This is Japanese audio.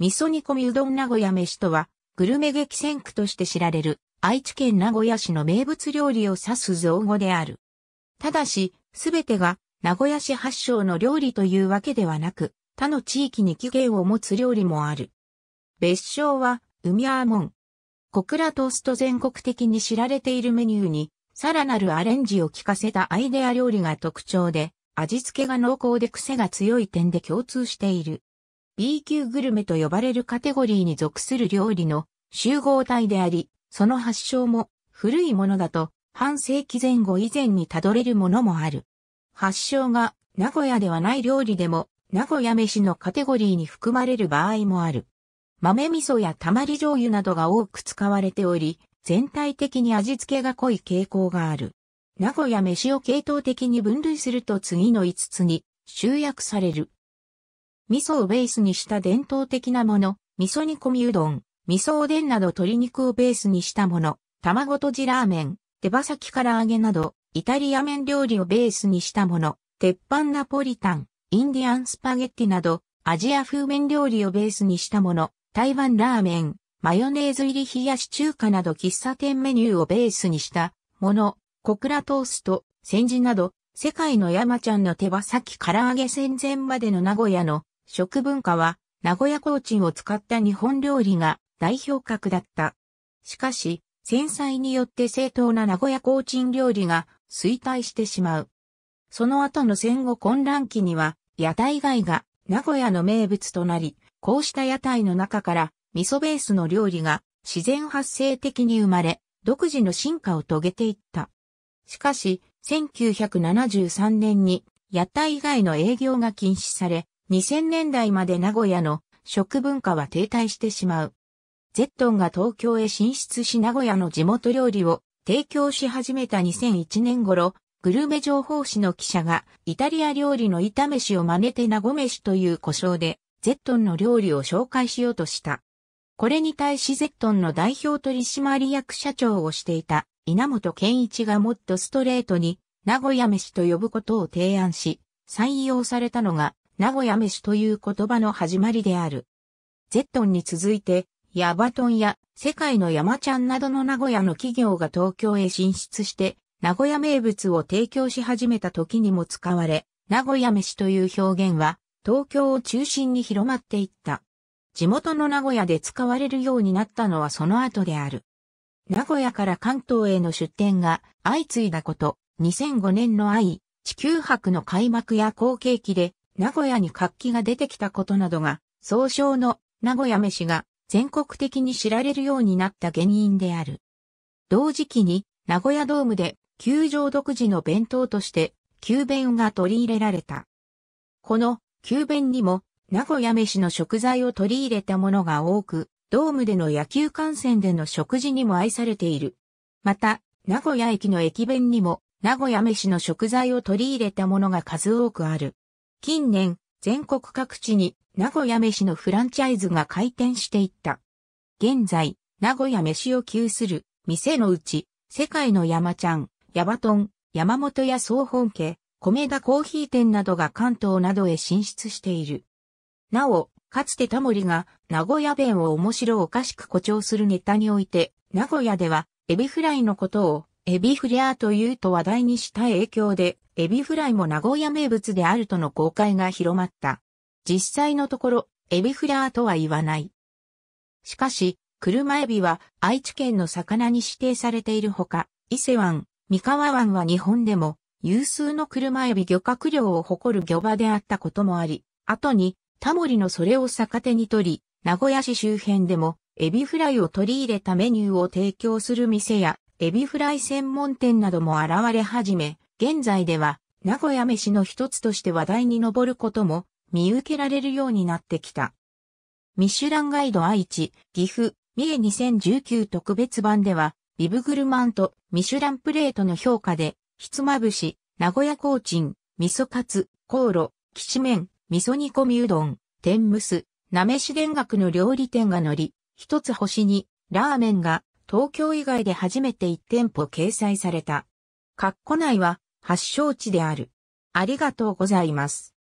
味噌煮込みうどん名古屋飯とは、グルメ激戦区として知られる、愛知県名古屋市の名物料理を指す造語である。ただし、すべてが、名古屋市発祥の料理というわけではなく、他の地域に起源を持つ料理もある。別称は、海アーモン。小倉トースト全国的に知られているメニューに、さらなるアレンジを効かせたアイデア料理が特徴で、味付けが濃厚で癖が強い点で共通している。B 級グルメと呼ばれるカテゴリーに属する料理の集合体であり、その発祥も古いものだと半世紀前後以前にたどれるものもある。発祥が名古屋ではない料理でも名古屋飯のカテゴリーに含まれる場合もある。豆味噌やたまり醤油などが多く使われており、全体的に味付けが濃い傾向がある。名古屋飯を系統的に分類すると次の5つに集約される。味噌をベースにした伝統的なもの、味噌煮込みうどん、味噌おでんなど鶏肉をベースにしたもの、卵とじラーメン、手羽先唐揚げなど、イタリア麺料理をベースにしたもの、鉄板ナポリタン、インディアンスパゲッティなど、アジア風麺料理をベースにしたもの、台湾ラーメン、マヨネーズ入り冷やし中華など喫茶店メニューをベースにしたもの、小倉トースト、煎じなど、世界の山ちゃんの手羽先唐揚げ戦前までの名古屋の食文化は名古屋コーチンを使った日本料理が代表格だった。しかし、戦災によって正当な名古屋コーチン料理が衰退してしまう。その後の戦後混乱期には、屋台街が名古屋の名物となり、こうした屋台の中から味噌ベースの料理が自然発生的に生まれ、独自の進化を遂げていった。しかし、1973年に屋台以外の営業が禁止され、2000年代まで名古屋の食文化は停滞してしまう。ゼットンが東京へ進出し名古屋の地元料理を提供し始めた2001年頃、グルメ情報誌の記者がイタリア料理の炒飯を真似て名古飯という故障でゼットンの料理を紹介しようとした。これに対しゼットンの代表取締役社長をしていた稲本健一がもっとストレートに名古屋飯と呼ぶことを提案し、採用されたのが名古屋飯という言葉の始まりである。ゼットンに続いて、ヤバトンや世界の山ちゃんなどの名古屋の企業が東京へ進出して、名古屋名物を提供し始めた時にも使われ、名古屋飯という表現は、東京を中心に広まっていった。地元の名古屋で使われるようになったのはその後である。名古屋から関東への出店が相次いだこと、2005年の愛、地球博の開幕や後継期で名古屋に活気が出てきたことなどが、総称の名古屋飯が全国的に知られるようになった原因である。同時期に名古屋ドームで球場独自の弁当として球弁が取り入れられた。この球弁にも名古屋飯の食材を取り入れたものが多く、ドームでの野球観戦での食事にも愛されている。また、名古屋駅の駅弁にも名古屋飯の食材を取り入れたものが数多くある。近年、全国各地に名古屋飯のフランチャイズが開店していった。現在、名古屋飯を給する店のうち、世界の山ちゃん、ヤバトン、山本屋総本家、米田コーヒー店などが関東などへ進出している。なお、かつてタモリが名古屋弁を面白おかしく誇張するネタにおいて、名古屋ではエビフライのことをエビフレアというと話題にした影響で、エビフライも名古屋名物であるとの公開が広まった。実際のところ、エビフレアーとは言わない。しかし、車エビは愛知県の魚に指定されているほか、伊勢湾、三河湾は日本でも有数の車エビ漁獲量を誇る漁場であったこともあり、後にタモリのそれを逆手に取り、名古屋市周辺でもエビフライを取り入れたメニューを提供する店やエビフライ専門店なども現れ始め、現在では名古屋飯の一つとして話題に上ることも見受けられるようになってきた。ミシュランガイド愛知、岐阜、三重2019特別版では、ビブグルマンとミシュランプレートの評価で、ひつまぶし、名古屋コーチン、味噌カツ、コーロ、きしめん、味噌煮込みうどん、天むす、なめし田楽の料理店が乗り、一つ星に、ラーメンが東京以外で初めて1店舗掲載された。括弧内は発祥地である。ありがとうございます。